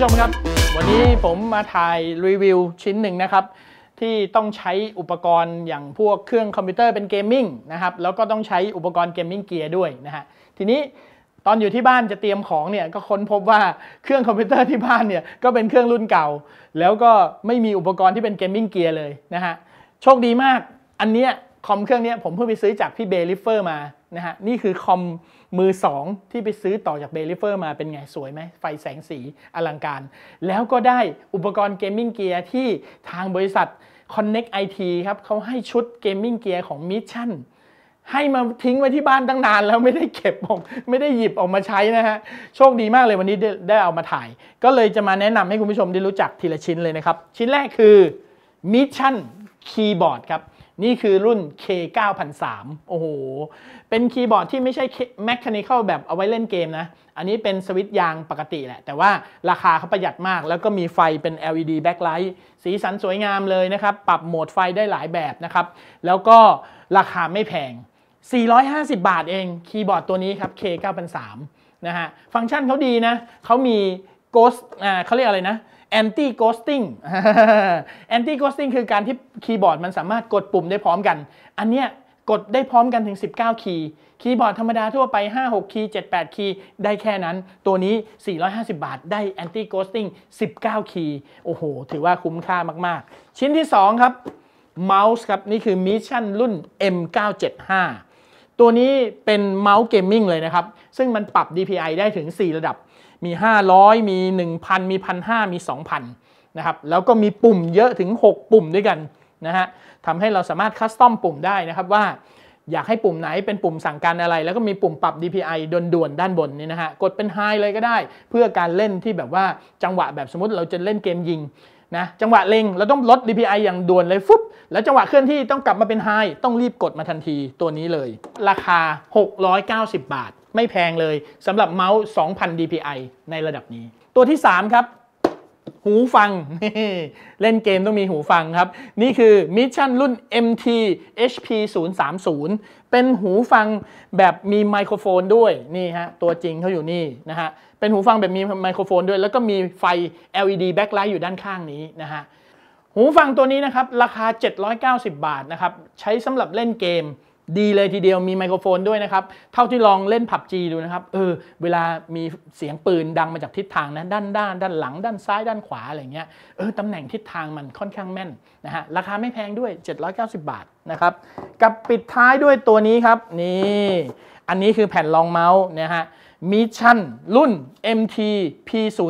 ผู้ชมครับวันนี้ผมมาถ่ายรีวิวชิ้นหนึ่งนะครับที่ต้องใช้อุปกรณ์อย่างพวกเครื่องคอมพิวเตอร์เป็นเกมมิ่งนะครับแล้วก็ต้องใช้อุปกรณ์เกมมิ่งเกียร์ด้วยนะฮะทีนี้ตอนอยู่ที่บ้านจะเตรียมของเนี่ยก็ค้นพบว่าเครื่องคอมพิวเตอร์ที่บ้านเนี่ยก็เป็นเครื่องรุ่นเก่า แล้วก็ไม่มีอุปกรณ์ที่เป็นเกมมิ่งเกียร์เลยนะฮะโชคดีมากอันเนี้ยคอมเครื่องนี้ผมเพิ่งไปซื้อจากพี่เบลิเฟอร์มานะฮะนี่คือคอมมือ 2 ที่ไปซื้อต่อจากเบลิเฟอร์มาเป็นไงสวยไหมไฟแสงสีอลังการ แล้วก็ได้อุปกรณ์เกมมิ่งเกียร์ที่ทางบริษัท Connect IT ครับเขาให้ชุดเกมมิ่งเกียร์ของมิชชั่นให้มาทิ้งไว้ที่บ้านตั้งนานแล้วไม่ได้เก็บออกไม่ได้หยิบออกมาใช้นะฮะโชคดีมากเลยวันนี้ได้ได้เอามาถ่าย ก็เลยจะมาแนะนำให้คุณผู้ชมได้รู้จักทีละชิ้นเลยนะครับชิ้นแรกคือมิชชั่นคีย์บอร์ดครับนี่คือรุ่น K9003 โอ้โห เป็นคีย์บอร์ดที่ไม่ใช่แม c h a n i c a l แบบเอาไว้เล่นเกมนะ อันนี้เป็นสวิตช์ยางปกติแหละ แต่ว่าราคาเขาประหยัดมาก แล้วก็มีไฟเป็น LED backlight สีสันสวยงามเลยนะครับ ปรับโหมดไฟได้หลายแบบนะครับ แล้วก็ราคาไม่แพง 450 บาทเอง คีย์บอร์ดตัวนี้ครับ K9003 นะฮะ ฟังก์ชันเขาดีนะ เขามี Ghost อ่าเขาเรียกอะไรนะ anti ghosting anti ghosting คือการที่คีย์บอร์ดมันสามารถกดปุ่มได้พร้อมกัน อันเนี้ยกดได้พร้อมกันถึง 19 คีย์ คีย์บอร์ดธรรมดาทั่วไป 5 6 คีย์7 8 คีย์ได้แค่นั้น ตัวนี้ 450 บาทได้แอนตี้โกสติ้ง19 คีย์ โอ้โห ถือว่าคุ้มค่ามากๆ ชิ้นที่ 2 ครับเมาส์ครับนี่คือมิชชั่นรุ่น M975 ตัวนี้เป็นเมาส์เกมมิ่งเลยนะครับ ซึ่งมันปรับ DPI ได้ถึง 4 ระดับมี 500 มี 1,000 มี 1,500 มี 2,000นะครับแล้วก็มีปุ่มเยอะถึง 6 ปุ่มด้วยกันนะฮะทำให้เราสามารถคัสตอมปุ่มได้นะครับว่าอยากให้ปุ่มไหนเป็นปุ่มสั่งการอะไร แล้วก็มีปุ่มปรับ DPI ด่วนๆ ด้านบนนี่นะฮะกดเป็นไฮเลยก็ได้เพื่อการเล่นที่แบบว่าจังหวะแบบสมมติเราจะเล่นเกมยิงนะจังหวะเล็งเราต้องลด DPI อย่างด่วนเลยฟุบแล้วจังหวะเคลื่อนที่ต้องกลับมาเป็นไฮต้องรีบกดมาทันทีตัวนี้เลย ราคา 690 บาทไม่แพงเลยสำหรับเมาส์ 2,000 dpi ในระดับนี้ ตัวที่ 3 ครับ หูฟัง เล่นเกมต้องมีหูฟังครับ นี่คือมิชชั่นรุ่น MT HP 030เป็นหูฟังแบบมีไมโครโฟนด้วยนี่ฮะตัวจริงเขาอยู่นี่นะฮะเป็นหูฟังแบบมีไมโครโฟนด้วย แล้วก็มีไฟ LED backlight อยู่ด้านข้างนี้นะฮะหูฟังตัวนี้นะครับราคา 790 บาทนะครับใช้สำหรับเล่นเกมดีเลยทีเดียวมีไมโครโฟนด้วยนะครับ เท่าที่ลองเล่นผับจีดูนะครับเออเวลามีเสียงปืนดังมาจากทิศทางนะด้านด้านด้านหลังด้านซ้ายด้านขวาอะไรเงี้ยเออตำแหน่งทิศทางมันค่อนข้างแม่นนะฮะราคาไม่แพงด้วย 790 บาทนะครับกับปิดท้ายด้วยตัวนี้ครับนี่อันนี้คือแผ่นรองเมาส์นะฮะมิชชั่นรุ่น MT P010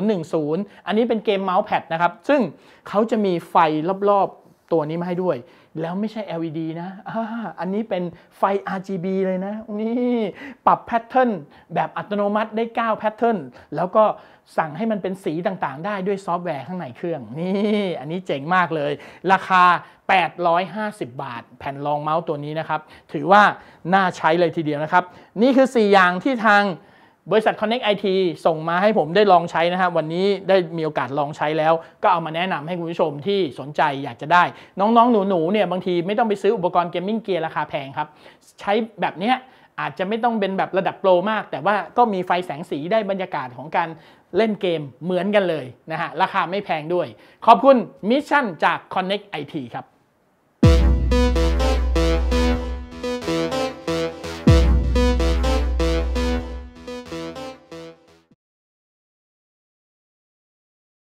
อันนี้เป็นเกมเมาส์แพดนะครับซึ่งเขาจะมีไฟรอบตัวนี้มาให้ด้วย แล้วไม่ใช่ LED นะ อันนี้เป็นไฟ RGB เลยนะ นี่ปรับแพทเทิร์นแบบอัตโนมัติได้ 9 แพทเทิร์น แล้วก็สั่งให้มันเป็นสีต่าง ๆ ได้ด้วยซอฟต์แวร์ข้างในเครื่อง นี่ อันนี้เจ๋งมากเลย ราคา 850 บาท แผ่นรองเมาส์ตัวนี้นะครับ ถือว่าน่าใช้เลยทีเดียวนะครับ นี่คือ 4 อย่างที่ทางบริษัท Connect IT ส่งมาให้ผมได้ลองใช้นะครับวันนี้ได้มีโอกาสลองใช้แล้ว ก็เอามาแนะนำให้คุณผู้ชมที่สนใจอยากจะได้น้องๆ หนูๆเนี่ยบางทีไม่ต้องไปซื้ออุปกรณ์เกมมิ่งเกียร์ราคาแพงครับ ใช้แบบนี้อาจจะไม่ต้องเป็นแบบระดับโปรมาก แต่ว่าก็มีไฟแสงสีได้บรรยากาศของการเล่นเกมเหมือนกันเลยนะฮะราคาไม่แพงด้วย ขอบคุณมิชชั่นจาก Connect IT ครับ